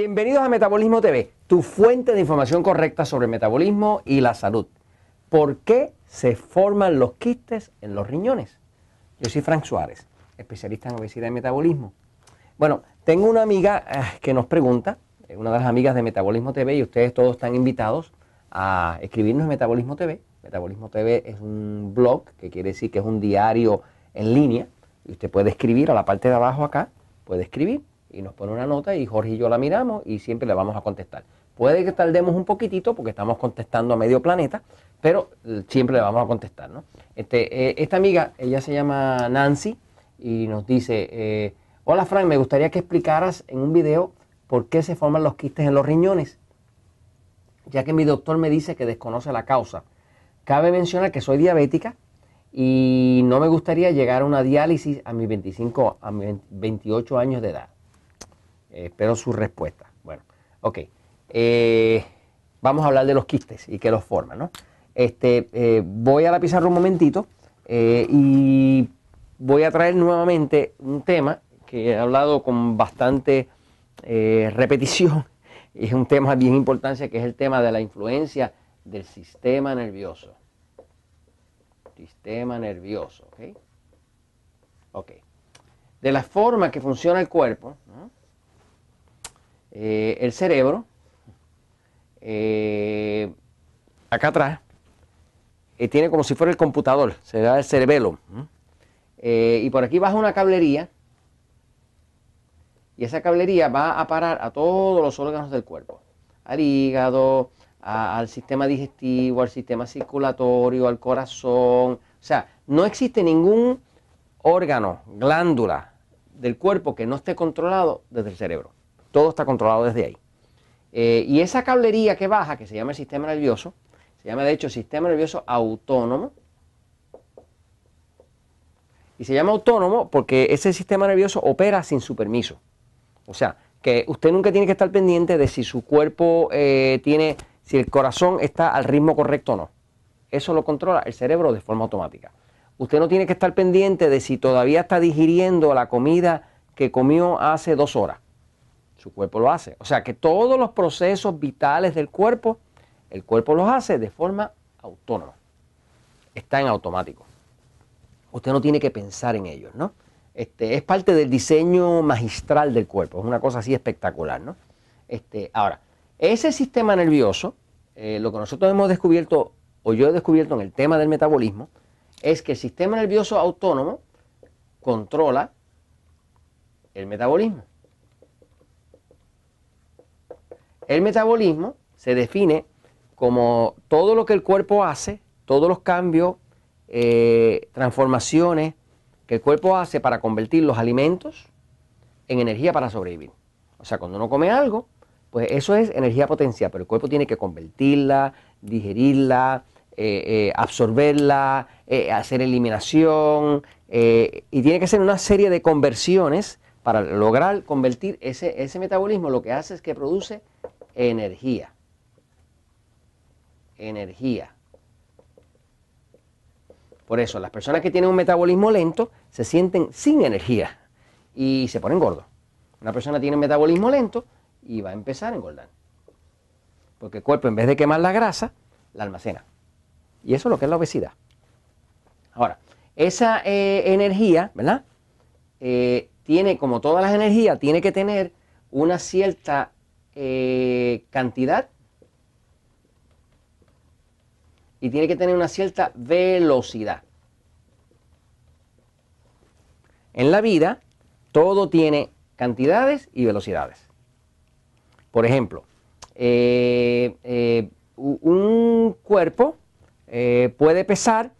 Bienvenidos a Metabolismo TV, tu fuente de información correcta sobre el metabolismo y la salud. ¿Por qué se forman los quistes en los riñones? Yo soy Frank Suárez, especialista en obesidad y metabolismo. Bueno, tengo una amiga eh, que nos pregunta, una de las amigas de Metabolismo TV, y ustedes todos están invitados a escribirnos en Metabolismo TV. Metabolismo TV es un blog, que quiere decir que es un diario en línea, y usted puede escribir a la parte de abajo acá, puede escribir y nos pone una nota y Jorge y yo la miramos y siempre le vamos a contestar. Puede que tardemos un poquitito porque estamos contestando a medio planeta, pero eh, siempre le vamos a contestar. ¿no? Este, eh, esta amiga, ella se llama Nancy y nos dice, eh, hola Frank, me gustaría que explicaras en un video por qué se forman los quistes en los riñones, ya que mi doctor me dice que desconoce la causa. Cabe mencionar que soy diabética y no me gustaría llegar a una diálisis a mis 25 a mis 28 años de edad espero su respuesta. Bueno, ok. Eh, vamos a hablar de los quistes y qué los forman, ¿no? Este, eh, voy a la pizarra un momentito eh, y voy a traer nuevamente un tema que he hablado con bastante repetición es un tema de bien importancia que es el tema de la influencia del sistema nervioso. Sistema nervioso, ¿ok? Ok. De la forma que funciona el cuerpo, ¿no? Eh, el cerebro, eh, acá atrás, eh, tiene como si fuera el computador, se ve el cerebelo. y por aquí baja una cablería y esa cablería va a parar a todos los órganos del cuerpo, al hígado, al sistema digestivo, al sistema circulatorio, al corazón. O sea, no existe ningún órgano, glándula del cuerpo que no esté controlado desde el cerebro. Todo está controlado desde ahí. Eh, y esa cablería que baja, que se llama el sistema nervioso, se llama de hecho sistema nervioso autónomo. Y se llama autónomo porque ese sistema nervioso opera sin su permiso. O sea, que usted nunca tiene que estar pendiente de si su cuerpo eh, tiene, si el corazón está al ritmo correcto o no. Eso lo controla el cerebro de forma automática. Usted no tiene que estar pendiente de si todavía está digiriendo la comida que comió hace dos horas. Su cuerpo lo hace. O sea que todos los procesos vitales del cuerpo, el cuerpo los hace de forma autónoma. Está en automático. Usted no tiene que pensar en ellos, ¿no? Este, es parte del diseño magistral del cuerpo, es una cosa así espectacular, ¿no? Este, ahora, ese sistema nervioso, eh, lo que nosotros hemos descubierto, o yo he descubierto en el tema del metabolismo, es que el sistema nervioso autónomo controla el metabolismo. El metabolismo se define como todo lo que el cuerpo hace, todos los cambios, eh, transformaciones que el cuerpo hace para convertir los alimentos en energía para sobrevivir. O sea, cuando uno come algo, pues eso es energía potencial, pero el cuerpo tiene que convertirla, digerirla, eh, eh, absorberla, hacer eliminación, y tiene que hacer una serie de conversiones para lograr convertir ese, ese metabolismo. Lo que hace es que produce energía. Energía. Por eso, las personas que tienen un metabolismo lento se sienten sin energía y se ponen gordos. Una persona tiene un metabolismo lento y va a empezar a engordar. Porque el cuerpo, en vez de quemar la grasa, la almacena. Y eso es lo que es la obesidad. Ahora, esa eh, energía, ¿verdad? Eh, tiene, como todas las energías, tiene que tener una cierta eh, cantidad y tiene que tener una cierta velocidad. En la vida, todo tiene cantidades y velocidades. Por ejemplo, eh, eh, un cuerpo puede pesar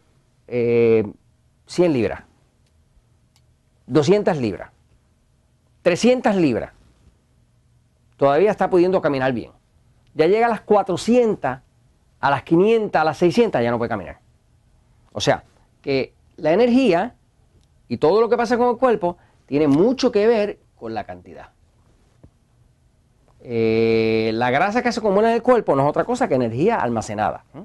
100 libras, 200 libras, 300 libras todavía está pudiendo caminar bien. Ya llega a las 400, a las 500, a las 600, ya no puede caminar. O sea, que la energía y todo lo que pasa con el cuerpo tiene mucho que ver con la cantidad. Eh, la grasa que se acumula en el cuerpo no es otra cosa que energía almacenada. ¿eh?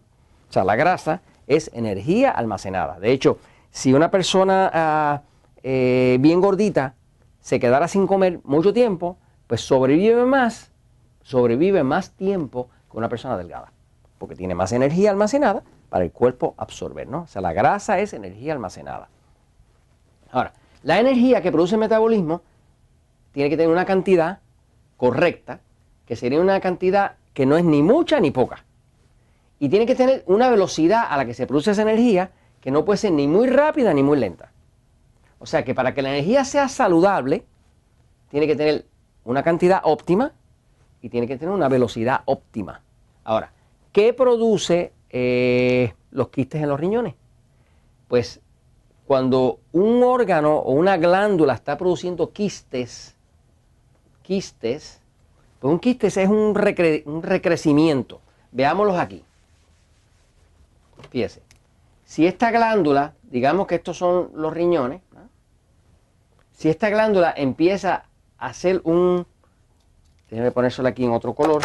O sea, la grasa es energía almacenada. De hecho, si una persona ah, eh, bien gordita se quedara sin comer mucho tiempo, pues sobrevive más, sobrevive más tiempo que una persona delgada, porque tiene más energía almacenada para el cuerpo absorber, ¿no? O sea, la grasa es energía almacenada. Ahora, la energía que produce el metabolismo tiene que tener una cantidad correcta, que sería una cantidad que no es ni mucha ni poca. Y tiene que tener una velocidad a la que se produce esa energía que no puede ser ni muy rápida ni muy lenta. O sea que para que la energía sea saludable, tiene que tener una cantidad óptima y tiene que tener una velocidad óptima. Ahora, ¿qué produce eh, los quistes en los riñones? Pues cuando un órgano o una glándula está produciendo quistes, quistes, pues un quiste es un, recrecimiento. Veámoslos aquí. Fíjese. Si esta glándula, digamos que estos son los riñones, si esta glándula empieza hacer un, déjeme ponérselo aquí en otro color,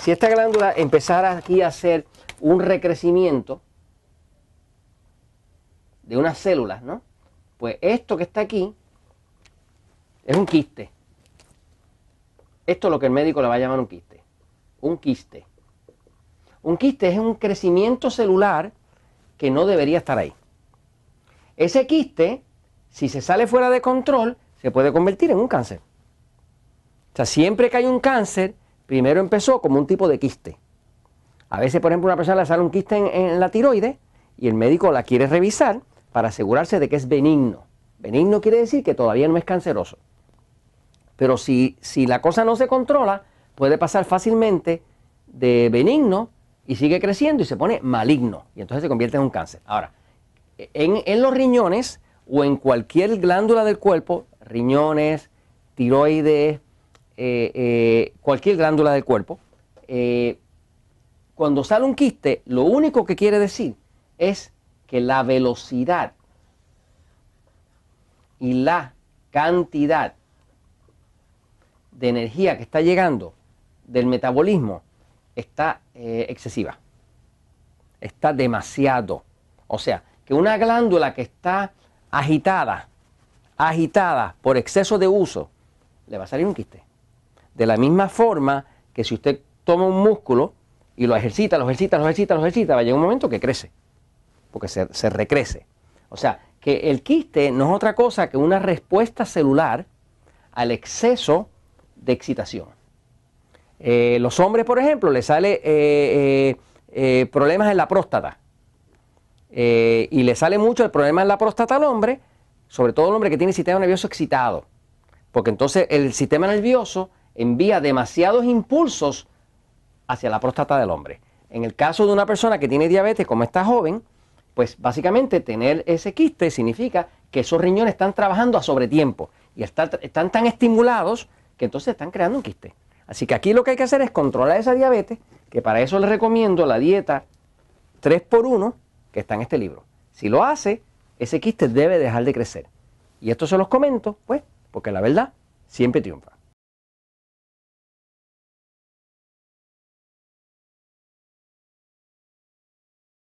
si esta glándula empezara aquí a hacer un recrecimiento de unas células, ¿no? Pues esto que está aquí es un quiste. Esto es lo que el médico le va a llamar un quiste. Un quiste. Un quiste es un crecimiento celular que no debería estar ahí. Ese quiste, si se sale fuera de control, se puede convertir en un cáncer. O sea, siempre que hay un cáncer, primero empezó como un tipo de quiste. A veces, por ejemplo, una persona le sale un quiste en, la tiroides y el médico la quiere revisar para asegurarse de que es benigno. Benigno quiere decir que todavía no es canceroso. Pero si, si la cosa no se controla, puede pasar fácilmente de benigno y sigue creciendo y se pone maligno. Y entonces se convierte en un cáncer. Ahora, en, en los riñones o en cualquier glándula del cuerpo, riñones, tiroides, eh, eh, cualquier glándula del cuerpo, eh, cuando sale un quiste, lo único que quiere decir es que la velocidad y la cantidad de energía que está llegando del metabolismo está excesiva, está demasiado. O sea, que una glándula que está agitada, agitada por exceso de uso, le va a salir un quiste. De la misma forma que si usted toma un músculo y lo ejercita, lo ejercita, lo ejercita, lo ejercita, va a llegar un momento que crece, porque se, recrece. O sea, que el quiste no es otra cosa que una respuesta celular al exceso de excitación. Eh, los hombres, por ejemplo, les sale eh, eh, problemas en la próstata. y le sale mucho el problema en la próstata al hombre, sobre todo el hombre que tiene sistema nervioso excitado. Porque entonces el sistema nervioso envía demasiados impulsos hacia la próstata del hombre. En el caso de una persona que tiene diabetes como esta joven, pues básicamente tener ese quiste significa que esos riñones están trabajando a sobretiempo y están, tan estimulados que entonces están creando un quiste. Así que aquí lo que hay que hacer es controlar esa diabetes, que para eso les recomiendo la dieta 3x1 que está en este libro. Si lo hace, ese quiste debe dejar de crecer. Y esto se los comento, pues, porque la verdad siempre triunfa.